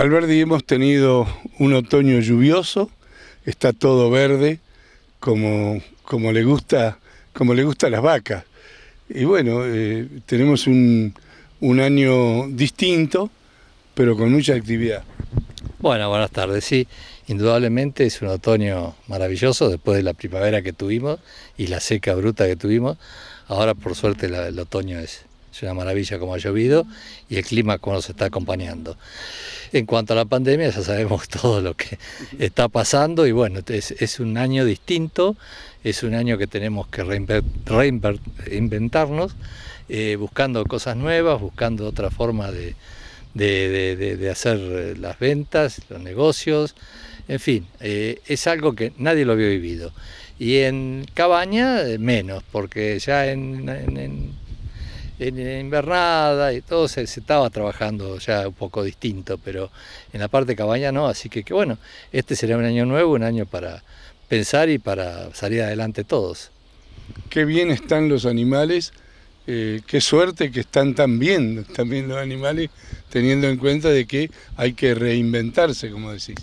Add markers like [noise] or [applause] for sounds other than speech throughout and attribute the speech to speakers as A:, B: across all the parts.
A: Alberdi, hemos tenido un otoño lluvioso, está todo verde, como, como, le, gusta, como le gusta las vacas. Y bueno, eh, tenemos un, año distinto, pero con mucha actividad.
B: Bueno, buenas tardes. Sí, indudablemente es un otoño maravilloso después de la primavera que tuvimos y la seca bruta que tuvimos. Ahora, por suerte, el otoño es es una maravilla como ha llovido y el clima como nos está acompañando. En cuanto a la pandemia, ya sabemos [laughs] todo lo que está pasando y bueno, es, un año distinto, es un año que tenemos que reinventarnos, eh, buscando cosas nuevas, buscando otra forma de, de, de, hacer eh, las ventas, los negocios, en fin, eh, es algo que nadie lo había vivido. Y en cabaña, menos, porque ya en en invernada y todo se, estaba trabajando ya un poco distinto, pero en la parte cabaña no, así que, bueno, este será un año nuevo, un año para pensar
A: y para salir adelante todos. Qué bien están los animales, eh, qué suerte que están tan bien también los animales, teniendo en cuenta de que hay que reinventarse, como decís.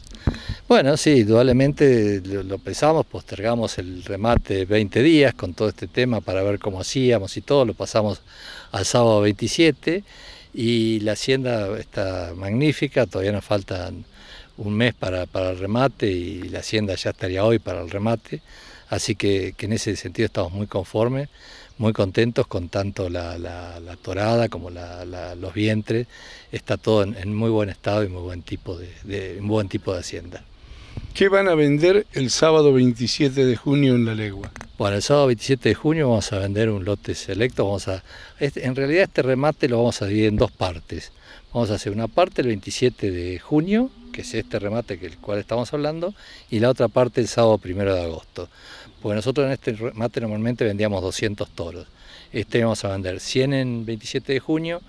A: Bueno, sí, indudablemente lo, pensamos,
B: postergamos el remate 20 días con todo este tema para ver cómo hacíamos y todo, lo pasamos al sábado 27 y la hacienda está magnífica, todavía nos faltan un mes para, el remate y la hacienda ya estaría hoy para el remate, así que, en ese sentido estamos muy conformes, muy contentos con tanto la, torada como los vientres, está todo en, muy buen estado y muy buen tipo de, buen tipo de hacienda.
A: ¿Qué van a vender el sábado 27 de junio en La Legua? Bueno, el sábado 27 de junio vamos a vender un lote selecto. Vamos a,
B: este, en realidad este remate lo vamos a dividir en dos partes. Vamos a hacer una parte el 27 de junio, que es este remate del cual estamos hablando, y la otra parte el sábado 1 de agosto. Porque nosotros en este remate normalmente vendíamos 200 toros. Este vamos a vender 100 en 27 de junio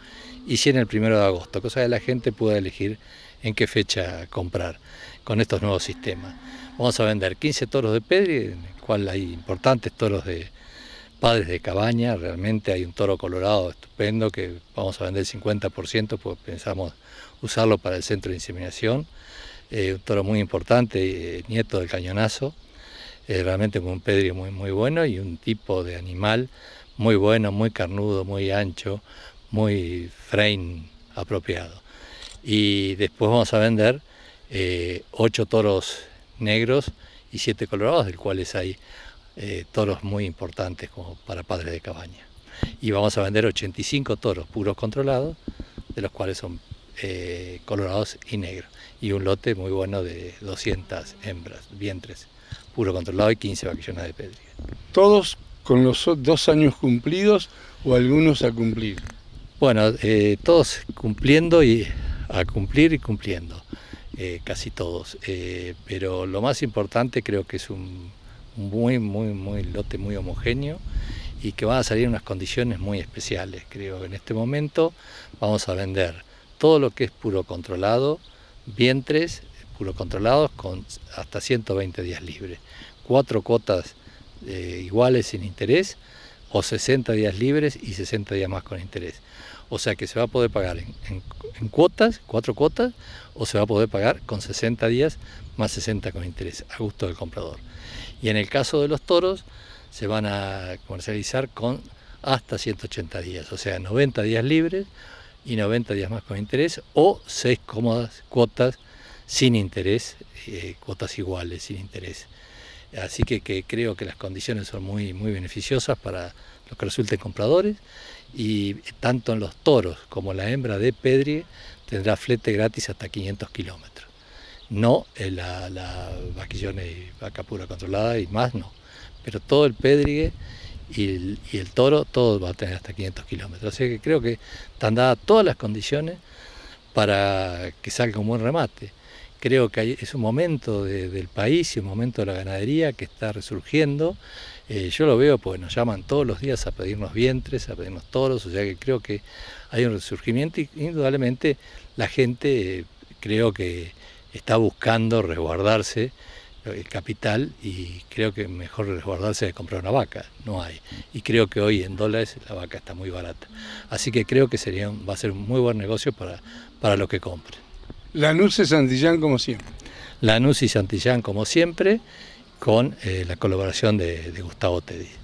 B: y 100 el 1 de agosto, cosa que la gente pueda elegir en qué fecha comprar con estos nuevos sistemas. Vamos a vender 15 toros de pedri... en el cual hay importantes toros de padres de cabaña, realmente hay un toro colorado estupendo que vamos a vender 50% porque pues pensamos usarlo para el centro de inseminación. Eh, un toro muy importante, eh, nieto del cañonazo, realmente con un pedri muy, muy bueno y un tipo de animal muy bueno, muy carnudo, muy ancho, muy frame apropiado. Y después vamos a vender eh, ocho toros negros y siete colorados, del cuales hay eh, toros muy importantes como para padres de cabaña. Y vamos a vender 85 toros puros controlados, de los cuales son eh, colorados y negros. Y un lote muy bueno de 200 hembras, vientres, puro controlado
A: y 15 vaquillonas de pedriga. Todos con los dos años cumplidos o algunos a cumplir? Bueno, eh, todos cumpliendo y a cumplir y
B: cumpliendo. Eh, casi todos. Eh, pero lo más importante creo que es un muy, muy, muy lote muy homogéneo y que van a salir unas condiciones muy especiales. Creo que en este momento vamos a vender todo lo que es puro controlado, vientres puro controlados con hasta 120 días libres, cuatro cuotas eh, iguales sin interés o 60 días libres y 60 días más con interés. O sea que se va a poder pagar en, cuotas, cuatro cuotas, o se va a poder pagar con 60 días más 60 con interés, a gusto del comprador. Y en el caso de los toros, se van a comercializar con hasta 180 días, o sea, 90 días libres y 90 días más con interés, o 6 cómodas cuotas sin interés, eh, cuotas iguales, sin interés. Así que, creo que las condiciones son muy, beneficiosas para los que resulten compradores y tanto en los toros como la hembra de Pedri tendrá flete gratis hasta 500 kilómetros. No en la, la y vaca pura controlada y más no. Pero todo el Pedrigue y el, y el, toro, todo va a tener hasta 500 kilómetros. Así que creo que están dadas todas las condiciones para que salga un buen remate. Creo que es un momento del país y un momento de la ganadería que está resurgiendo. Eh, yo lo veo pues nos llaman todos los días a pedirnos vientres, a pedirnos toros, o sea que creo que hay un resurgimiento y indudablemente la gente eh, creo que está buscando resguardarse el eh, capital y creo que mejor resguardarse de comprar una vaca, no hay. Y creo que hoy en dólares la vaca está muy barata. Así que creo que sería, va a ser un muy buen negocio para, para los que compren. Lanús y Santillán como siempre. Lanús y Santillán como siempre, con eh, la colaboración de Gustavo Teddy.